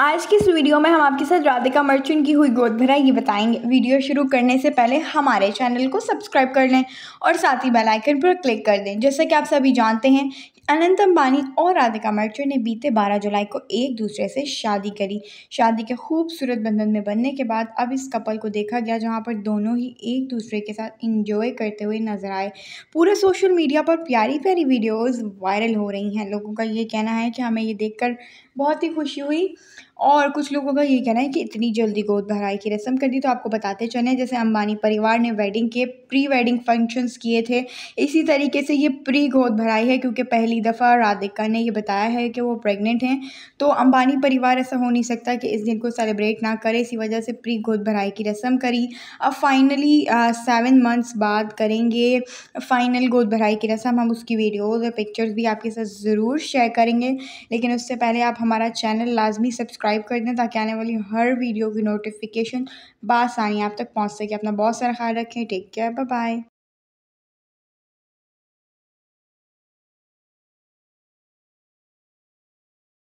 आज की इस वीडियो में हम आपके साथ राधिका मर्चेंट की हुई गोद भरा ये बताएंगे वीडियो शुरू करने से पहले हमारे चैनल को सब्सक्राइब कर लें और साथ ही बेल आइकन पर क्लिक कर दें जैसा कि आप सभी जानते हैं अनंत अंबानी और राधिका मर्चेंट ने बीते 12 जुलाई को एक दूसरे से शादी करी शादी के खूबसूरत बंधन में बनने के बाद अब इस कपल को देखा गया जहाँ पर दोनों ही एक दूसरे के साथ इंजॉय करते हुए नजर आए पूरे सोशल मीडिया पर प्यारी प्यारी वीडियोज़ वायरल हो रही हैं लोगों का ये कहना है कि हमें ये देख बहुत ही खुशी हुई और कुछ लोगों का ये कहना है कि इतनी जल्दी गोद भराई की रस्म कर दी तो आपको बताते चले जैसे अंबानी परिवार ने वेडिंग के प्री वेडिंग फंक्शंस किए थे इसी तरीके से ये प्री गोद भराई है क्योंकि पहली दफ़ा राधिका ने ये बताया है कि वो प्रेग्नेंट हैं तो अंबानी परिवार ऐसा हो नहीं सकता कि इस दिन को सेलिब्रेट ना करे इसी वजह से प्री गोद भराई की रस्म करी अब फाइनली सेवन मंथ्स बाद करेंगे फाइनल गोद भराई की रस्म हम उसकी वीडियोज़ और पिक्चर्स भी आपके साथ ज़रूर शेयर करेंगे लेकिन उससे पहले आप हमारा चैनल लाजमी सब्सक्राइब सब्सक्राइब कर दें ताकि आने वाली हर वीडियो की नोटिफिकेशन बासानी आप तक पहुँच सके अपना बहुत सारा ख्याल रखें टेक केयर बाय बाय